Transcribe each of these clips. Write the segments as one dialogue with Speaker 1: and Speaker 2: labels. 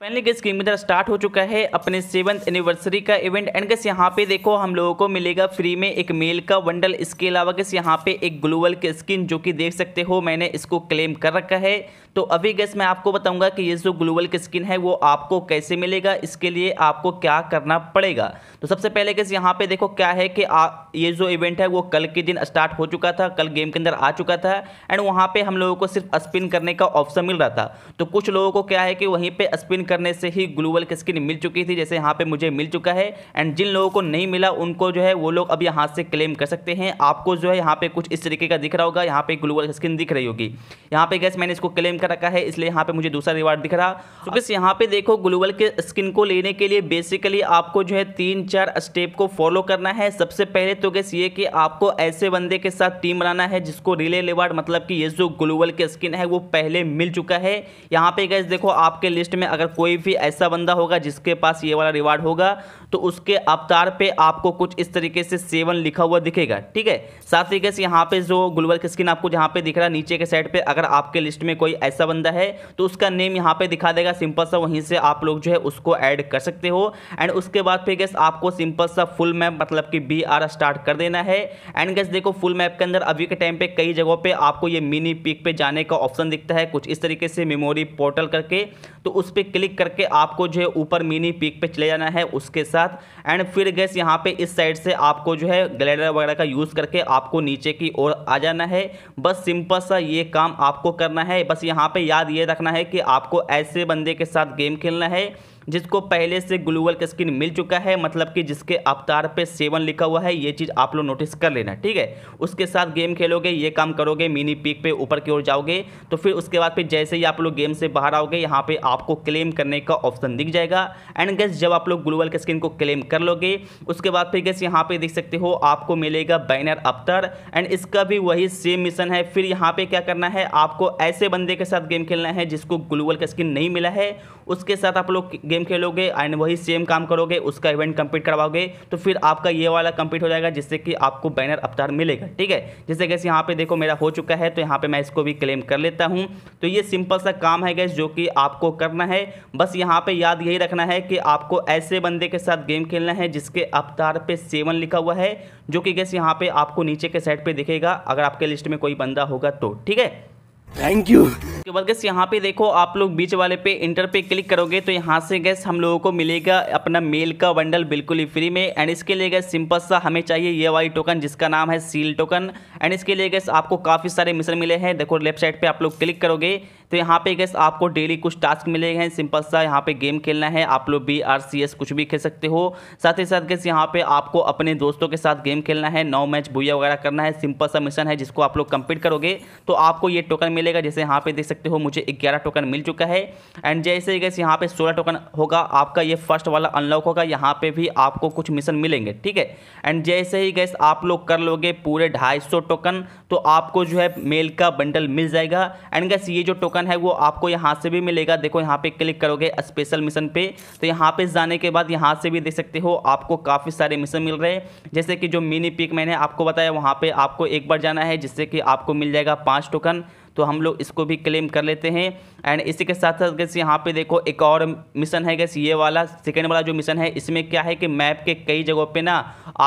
Speaker 1: finally guess game इधर start हो चुका है अपने सेवंथ एनिवर्सरी का इवेंट एंड गेस यहाँ पे देखो हम लोगों को मिलेगा फ्री में एक मेल का वंडल इसके अलावा गेस यहाँ पे एक ग्लोबल की स्किन जो कि देख सकते हो मैंने इसको क्लेम कर रखा है तो अभी गैस मैं आपको बताऊंगा कि ये जो ग्लोबल की स्किन है वो आपको कैसे मिलेगा इसके लिए आपको क्या करना पड़ेगा तो सबसे पहले गैस यहाँ पे देखो क्या है कि आ, ये जो इवेंट है वो कल के दिन स्टार्ट हो चुका था कल गेम के अंदर आ चुका था एंड वहाँ पर हम लोगों को सिर्फ स्पिन करने का ऑप्शन मिल रहा था तो कुछ लोगों को क्या है कि वहीं पर स्पिन करने से ही ग्लोबल की स्किन मिल चुकी थी जैसे यहाँ पर मुझे मिल चुका है एंड जिन लोगों को नहीं मिला उनको जो है वो लोग अब यहाँ से क्लेम कर सकते हैं आपको जो है यहाँ पर कुछ इस तरीके का दिख रहा होगा यहाँ पर ग्लोबल स्किन दिख रही होगी यहाँ पर गैस मैंने इसको क्लेम कर कर रखा है इसलिए यहाँ पे मुझे दूसरा रिवार्ड दिख रहा तो बस यहाँ पे देखो ग्लूबल के स्किन को लेने के लिए बेसिकली आपको जो है तीन चार स्टेप को फॉलो करना है सबसे पहले तो गैस ये कि आपको ऐसे बंदे के साथ टीम बनाना है जिसको रिले रिवार्ड मतलब कि ये जो ग्लूबल के स्किन है वो पहले मिल चुका है यहाँ पे गैस देखो आपके लिस्ट में अगर कोई भी ऐसा बंदा होगा जिसके पास ये वाला रिवार्ड होगा तो उसके अवतार पे आपको कुछ इस तरीके से सेवन लिखा हुआ दिखेगा ठीक है साथ ही गैस यहाँ पे जो ग्लूबल की स्किन आपको जहाँ पे दिख रहा नीचे के साइड पर अगर आपके लिस्ट में कोई ऐसा बंदा है तो उसका नेम यहाँ पे दिखा देगा सिंपल सा वहीं से आप लोग जो है उसको ऐड कर सकते हो एंड उसके बाद फिर गैस आपको सिंपल सा फुल मैप मतलब कि बी आर स्टार्ट कर देना है एंड गैस देखो फुल मैप के अंदर अभी के टाइम पे कई जगहों पे आपको ये मिनी पिक पे जाने का ऑप्शन दिखता है कुछ इस तरीके से मेमोरी पोर्टल करके तो उस पर क्लिक करके आपको जो है ऊपर मिनी पिक पे चले जाना है उसके साथ एंड फिर गैस यहाँ पर इस साइड से आपको जो है ग्लैडर वगैरह का यूज़ करके आपको नीचे की ओर आ जाना है बस सिंपल सा ये काम आपको करना है बस यहाँ यहाँ पे याद ये रखना है कि आपको ऐसे बंदे के साथ गेम खेलना है जिसको पहले से ग्लूगल का स्क्रीन मिल चुका है मतलब कि जिसके अवतार पे सेवन लिखा हुआ है ये चीज़ आप लोग नोटिस कर लेना ठीक है उसके साथ गेम खेलोगे ये काम करोगे मिनी पीक पे ऊपर की ओर जाओगे तो फिर उसके बाद फिर जैसे ही आप लोग गेम से बाहर आओगे यहाँ पर आपको क्लेम करने का ऑप्शन दिख जाएगा एंड गैस जब आप लोग ग्लूगल के स्क्रीन को क्लेम कर लोगे उसके बाद फिर गैस यहाँ पर देख सकते हो आपको मिलेगा बैनर अवतर एंड इसका भी वही सेम मिशन है फिर यहाँ पर क्या करना है आपको ऐसे बंदे के साथ गेम खेलना है जिसको ग्लूगल का स्क्रीन नहीं मिला है उसके साथ आप लोग गेम गेम खेलोगे एंड वही सेम काम करोगे उसका इवेंट कंप्लीट करवाओगे तो फिर आपका ये वाला कंप्लीट हो जाएगा जिससे कि आपको बैनर अवतार मिलेगा ठीक है जैसे कैसे यहाँ पे देखो मेरा हो चुका है तो यहाँ पे मैं इसको भी क्लेम कर लेता हूँ तो ये सिंपल सा काम है गैस जो कि आपको करना है बस यहाँ पर याद यही रखना है कि आपको ऐसे बंदे के साथ गेम खेलना है जिसके अवतार पर सेवन लिखा हुआ है जो कि गैस यहाँ पर आपको नीचे के साइड पर दिखेगा अगर आपके लिस्ट में कोई बंदा होगा तो ठीक है थैंक यू के बाद गैस यहाँ पे देखो आप लोग बीच वाले पे इंटर पे क्लिक करोगे तो यहाँ से गैस हम लोगों को मिलेगा अपना मेल का बंडल बिल्कुल ही फ्री में एंड इसके लिए गैस सिंपल सा हमें चाहिए ये वाई टोकन जिसका नाम है सील टोकन एंड इसके लिए गैस आपको काफ़ी सारे मिशन मिले हैं देखो लेफ्ट साइड पर आप लोग क्लिक करोगे तो यहाँ पे गैस आपको डेली कुछ टास्क मिले हैं सिंपल सा यहाँ पे गेम खेलना है आप लोग बी आर सी एस कुछ भी खेल सकते हो साथ ही साथ गैस यहाँ पे आपको अपने दोस्तों के साथ गेम खेलना है नौ मैच भूया वगैरह करना है सिंपल सा मिशन है जिसको आप लोग कंप्लीट करोगे तो आपको ये टोकन मिलेगा जैसे यहाँ पे देख सकते हो मुझे ग्यारह टोकन मिल चुका है एंड जैसे गैस यहाँ पे सोलह टोकन होगा आपका ये फर्स्ट वाला अनलॉक होगा यहाँ पे भी आपको कुछ मिशन मिलेंगे ठीक है एंड जैसे ही गैस आप लोग कर लोगे पूरे ढाई टोकन तो आपको जो है मेल का बंडल मिल जाएगा एंड गैस ये जो टोकन टोकन है वो आपको यहाँ से भी मिलेगा देखो यहाँ पे क्लिक करोगे स्पेशल मिशन पे तो यहाँ पे जाने के बाद यहाँ से भी देख सकते हो आपको काफ़ी सारे मिशन मिल रहे हैं जैसे कि जो मिनी पिक मैंने आपको बताया वहाँ पर आपको एक बार जाना है जिससे कि आपको मिल जाएगा पाँच टोकन तो हम लोग इसको भी क्लेम कर लेते हैं एंड इसी के साथ साथ गैस यहाँ पे देखो एक और मिशन है गैस ये वाला सेकेंड वाला जो मिशन है इसमें क्या है कि मैप के कई जगहों पर ना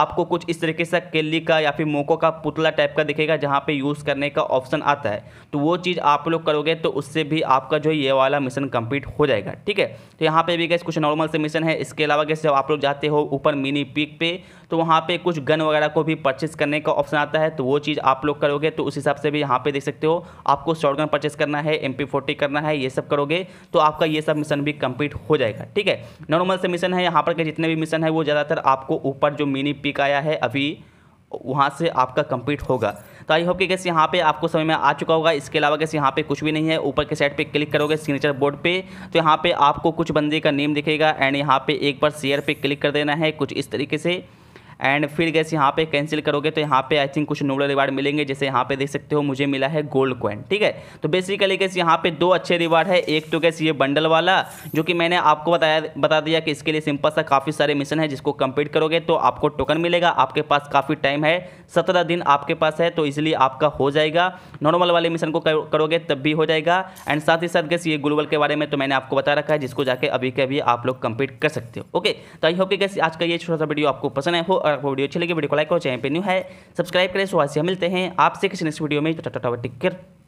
Speaker 1: आपको कुछ इस तरीके से केली का या फिर मोको का पुतला टाइप का दिखेगा जहाँ पे यूज़ करने का ऑप्शन आता है तो वो चीज़ आप लोग करोगे तो उससे भी आपका जो ये वाला मिशन कंप्लीट हो जाएगा ठीक है तो यहाँ पर भी गैस कुछ नॉर्मल से मिशन है इसके अलावा गैस जब आप लोग जाते हो ऊपर मिनी पिक पे तो वहाँ पे कुछ गन वगैरह को भी परचेस करने का ऑप्शन आता है तो वो चीज़ आप लोग करोगे तो उस हिसाब से भी यहाँ पे देख सकते हो आपको शॉर्ट गन परचेस करना है एम करना है ये सब करोगे तो आपका ये सब मिशन भी कम्प्लीट हो जाएगा ठीक है नॉर्मल से मिशन है यहाँ पर के जितने भी मिशन है वो ज़्यादातर आपको ऊपर जो मिनी पिक आया है अभी वहाँ से आपका कंप्लीट होगा तो आई होप कि कैसे यहाँ पे आपको समय में आ चुका होगा इसके अलावा कैसे यहाँ पे कुछ भी नहीं है ऊपर के साइड पे क्लिक करोगे सिग्नेचर बोर्ड पे तो यहाँ पे आपको कुछ बंदे का नेम दिखेगा एंड यहाँ पे एक बार शेयर पे क्लिक कर देना है कुछ इस तरीके से एंड फिर गैस यहाँ पे कैंसिल करोगे तो यहाँ पे आई थिंक कुछ नोबल रिवार्ड मिलेंगे जैसे यहाँ पे देख सकते हो मुझे मिला है गोल्ड कॉइन ठीक है तो बेसिकली गैस यहाँ पे दो अच्छे रिवार्ड है एक तो गैस ये बंडल वाला जो कि मैंने आपको बताया बता दिया कि इसके लिए सिंपल सा काफ़ी सारे मिशन है जिसको कंप्लीट करोगे तो आपको टोकन मिलेगा आपके पास काफ़ी टाइम है सत्रह दिन आपके पास है तो इसलिए आपका हो जाएगा नॉर्मल वाले मिशन को करोगे तब भी हो जाएगा एंड साथ ही साथ गैस ये ग्लोबल के बारे में तो मैंने आपको बता रखा है जिसको जाके अभी के अभी आप लोग कंप्लीट कर सकते हो ओके तो आई होप कि गैस आज का ये छोटा सा वीडियो आपको पसंद है हो अगर आपको वीडियो अच्छी लगी वीडियो को लाइक हो चाहे पे न्यू है सब्सक्राइब करें सुहासिया मिलते हैं आपसे किसी नेक्स्ट वीडियो में टेक केयर